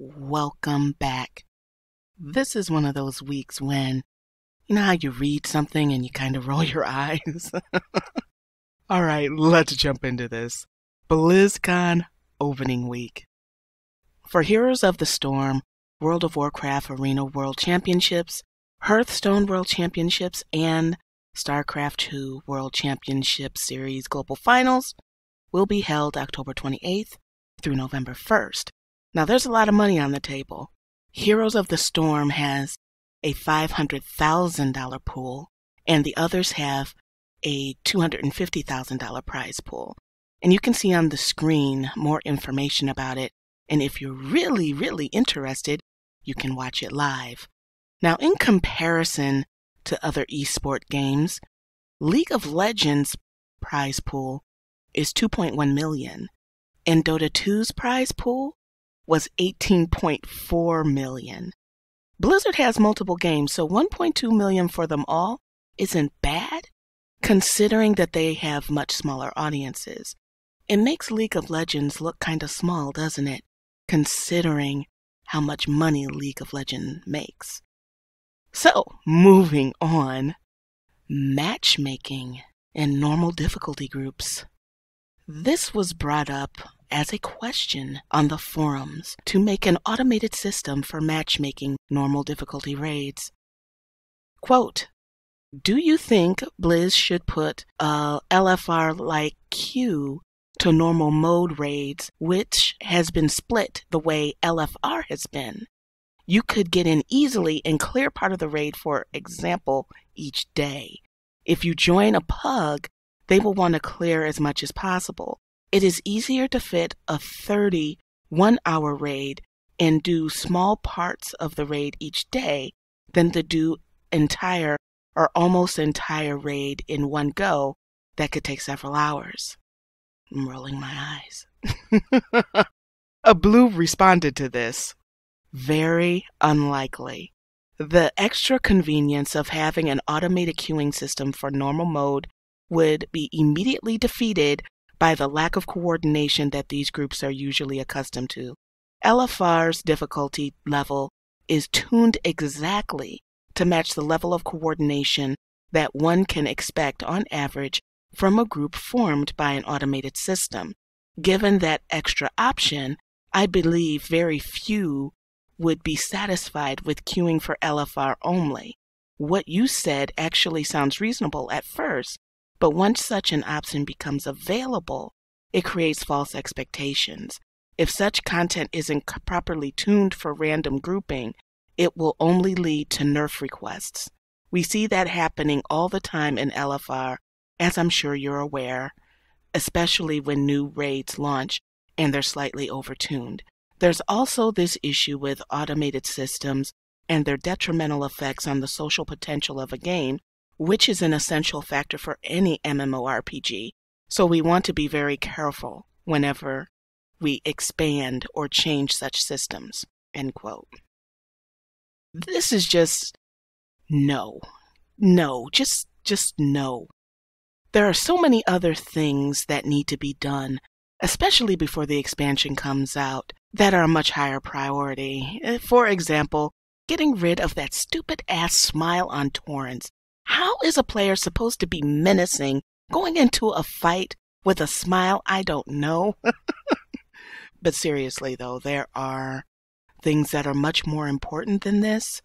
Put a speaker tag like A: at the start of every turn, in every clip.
A: welcome back. Mm-hmm. This is one of those weeks when you know how you read something and you kind of roll your eyes? All right, let's jump into this. BlizzCon Opening Week. For Heroes of the Storm, World of Warcraft Arena World Championships, Hearthstone World Championships, and StarCraft II World Championship Series Global Finals will be held October 28th through November 1st now, there's a lot of money on the table. Heroes of the Storm has a $500,000 pool, and the others have a $250,000 prize pool. And you can see on the screen more information about it. And if you're really, really interested, you can watch it live. Now, in comparison to other esports games, League of Legends prize pool is 2.1 million, and Dota 2's prize pool was 18.4 million. Blizzard has multiple games, so 1.2 million for them all isn't bad considering that they have much smaller audiences. It makes League of Legends look kind of small, doesn't it? Considering how much money League of Legends makes. So, moving on matchmaking in normal difficulty groups. This was brought up as a question on the forums to make an automated system for matchmaking normal difficulty raids. Quote, do you think Blizz should put a LFR like Q to normal mode raids, which has been split the way LFR has been? You could get in easily and clear part of the raid, for example, each day. If you join a pug, they will want to clear as much as possible. It is easier to fit a 30 one hour raid and do small parts of the raid each day than to do entire or almost entire raid in one go that could take several hours. I'm rolling my eyes. a blue responded to this. Very unlikely. The extra convenience of having an automated queuing system for normal mode would be immediately defeated by the lack of coordination that these groups are usually accustomed to. LFR's difficulty level is tuned exactly to match the level of coordination that one can expect on average from a group formed by an automated system. Given that extra option, I believe very few would be satisfied with queuing for LFR only. What you said actually sounds reasonable at first, but once such an option becomes available, it creates false expectations. If such content isn't properly tuned for random grouping, it will only lead to nerf requests. We see that happening all the time in LFR, as I'm sure you're aware, especially when new raids launch and they're slightly overtuned. There's also this issue with automated systems and their detrimental effects on the social potential of a game which is an essential factor for any MMORPG. So we want to be very careful whenever we expand or change such systems. End quote. This is just no. No, just just no. There are so many other things that need to be done, especially before the expansion comes out, that are a much higher priority. Eh, for example, getting rid of that stupid ass smile on torrents how is a player supposed to be menacing going into a fight with a smile? I don't know. but seriously, though, there are things that are much more important than this.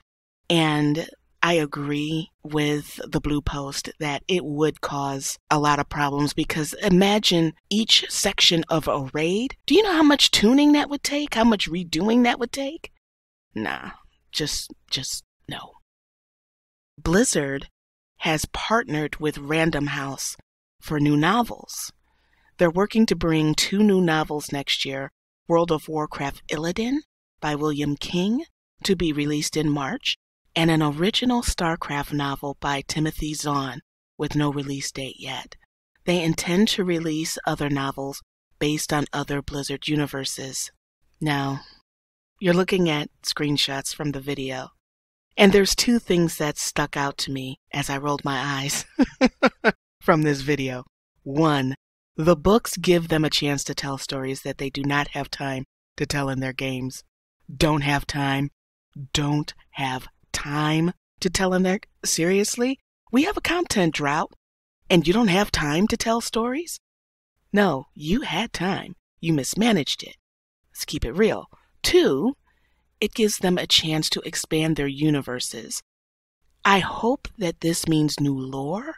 A: And I agree with the blue post that it would cause a lot of problems because imagine each section of a raid. Do you know how much tuning that would take? How much redoing that would take? Nah, just, just no. Blizzard has partnered with Random House for new novels. They're working to bring two new novels next year World of Warcraft Illidan by William King, to be released in March, and an original StarCraft novel by Timothy Zahn, with no release date yet. They intend to release other novels based on other Blizzard universes. Now, you're looking at screenshots from the video. And there's two things that stuck out to me as I rolled my eyes from this video. One, the books give them a chance to tell stories that they do not have time to tell in their games. Don't have time. Don't have time to tell in their. Seriously? We have a content drought and you don't have time to tell stories? No, you had time. You mismanaged it. Let's keep it real. Two, it gives them a chance to expand their universes. I hope that this means new lore.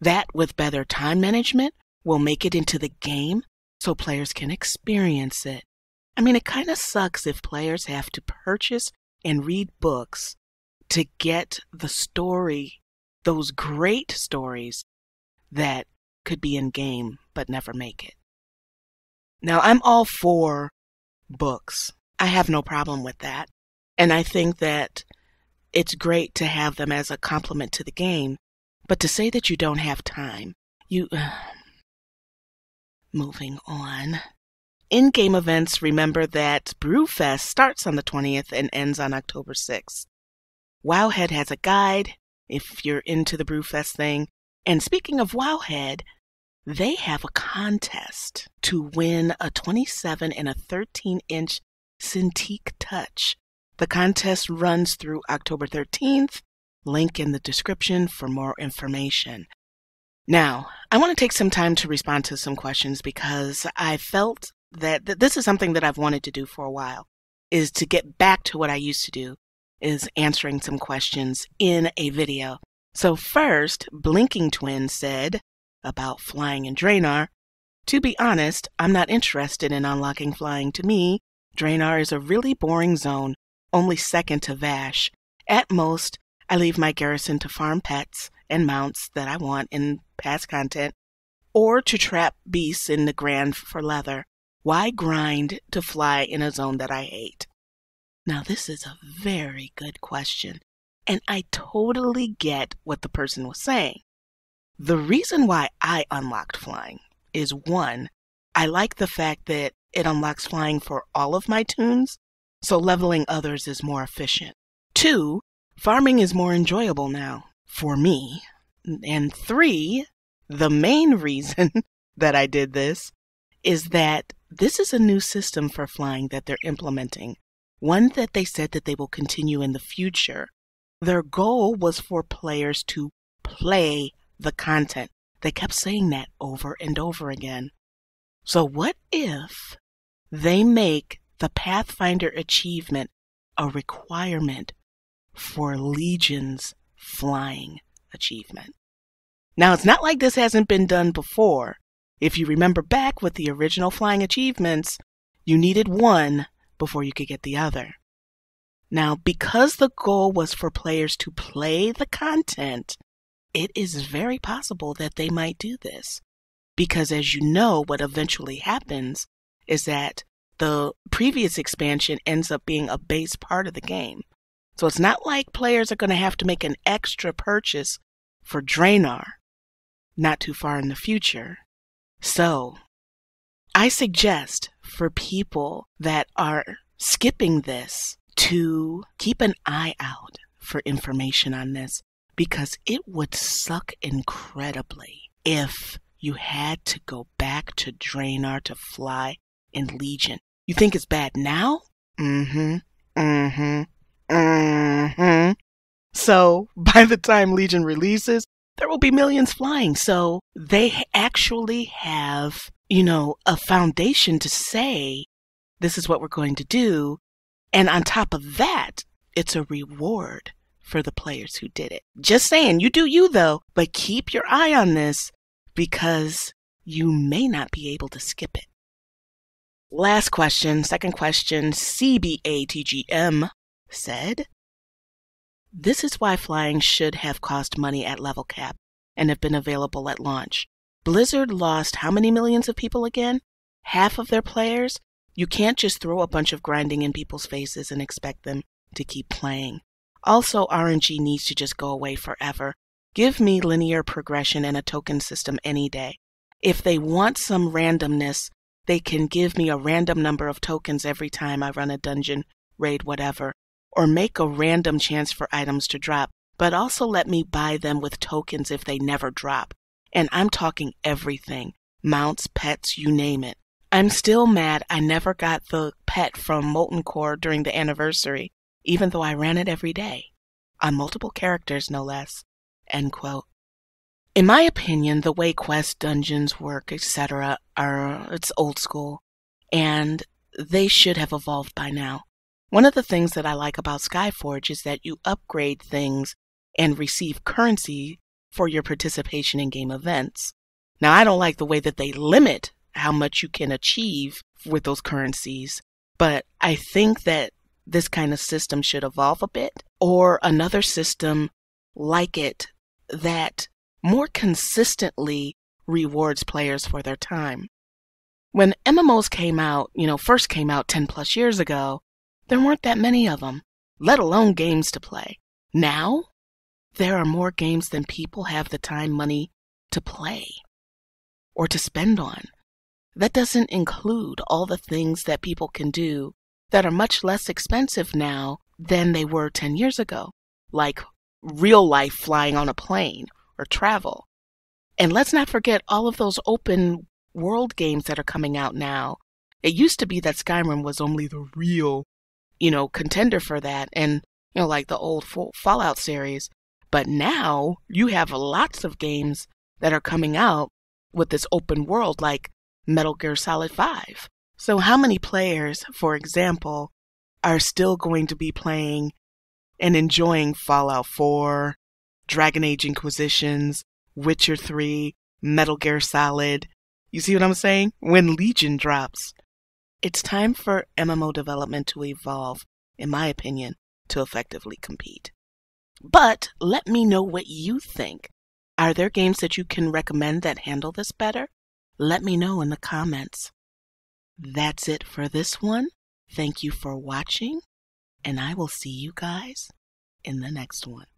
A: That, with better time management, will make it into the game so players can experience it. I mean, it kind of sucks if players have to purchase and read books to get the story, those great stories that could be in game but never make it. Now, I'm all for books I have no problem with that. And I think that it's great to have them as a complement to the game, but to say that you don't have time, you. Uh, moving on. In game events, remember that Brewfest starts on the 20th and ends on October 6th. Wowhead has a guide if you're into the Brewfest thing. And speaking of Wowhead, they have a contest to win a 27 and a 13 inch Cintiq Touch. The contest runs through October 13th. Link in the description for more information. Now, I want to take some time to respond to some questions because I felt that th- this is something that I've wanted to do for a while is to get back to what I used to do is answering some questions in a video. So first, Blinking Twin said about flying in Draenor, to be honest, I'm not interested in unlocking flying to me. Draenor is a really boring zone, only second to Vash. At most, I leave my garrison to farm pets and mounts that I want in past content, or to trap beasts in the grand for leather. Why grind to fly in a zone that I hate? Now, this is a very good question, and I totally get what the person was saying. The reason why I unlocked flying is one, I like the fact that it unlocks flying for all of my tunes, so leveling others is more efficient. Two, farming is more enjoyable now for me. And three, the main reason that I did this is that this is a new system for flying that they're implementing, one that they said that they will continue in the future. Their goal was for players to play the content. They kept saying that over and over again. So, what if they make the Pathfinder achievement a requirement for Legion's flying achievement. Now, it's not like this hasn't been done before. If you remember back with the original flying achievements, you needed one before you could get the other. Now, because the goal was for players to play the content, it is very possible that they might do this. Because as you know, what eventually happens is that the previous expansion ends up being a base part of the game. So it's not like players are going to have to make an extra purchase for Draenor not too far in the future. So I suggest for people that are skipping this to keep an eye out for information on this because it would suck incredibly if you had to go back to Draenor to fly in Legion. You think it's bad now? Mm-hmm. Mm-hmm. Mm-hmm. So by the time Legion releases, there will be millions flying. So they actually have, you know, a foundation to say, this is what we're going to do. And on top of that, it's a reward for the players who did it. Just saying, you do you though, but keep your eye on this because you may not be able to skip it. Last question, second question, CBATGM said, This is why flying should have cost money at level cap and have been available at launch. Blizzard lost how many millions of people again? Half of their players? You can't just throw a bunch of grinding in people's faces and expect them to keep playing. Also, RNG needs to just go away forever. Give me linear progression and a token system any day. If they want some randomness, they can give me a random number of tokens every time I run a dungeon, raid, whatever, or make a random chance for items to drop, but also let me buy them with tokens if they never drop. And I'm talking everything mounts, pets, you name it. I'm still mad I never got the pet from Molten Core during the anniversary, even though I ran it every day. On multiple characters, no less. End quote in my opinion, the way quest dungeons work, etc., are it's old school, and they should have evolved by now. One of the things that I like about Skyforge is that you upgrade things and receive currency for your participation in game events. Now, I don't like the way that they limit how much you can achieve with those currencies, but I think that this kind of system should evolve a bit, or another system like it that more consistently rewards players for their time. When MMOs came out, you know, first came out 10 plus years ago, there weren't that many of them, let alone games to play. Now, there are more games than people have the time, money to play or to spend on. That doesn't include all the things that people can do that are much less expensive now than they were 10 years ago, like real life flying on a plane or travel. And let's not forget all of those open world games that are coming out now. It used to be that Skyrim was only the real, you know, contender for that and, you know, like the old Fallout series. But now you have lots of games that are coming out with this open world, like Metal Gear Solid 5. So, how many players, for example, are still going to be playing and enjoying Fallout 4, Dragon Age Inquisitions, Witcher 3, Metal Gear Solid. You see what I'm saying? When Legion drops. It's time for MMO development to evolve, in my opinion, to effectively compete. But let me know what you think. Are there games that you can recommend that handle this better? Let me know in the comments. That's it for this one. Thank you for watching, and I will see you guys in the next one.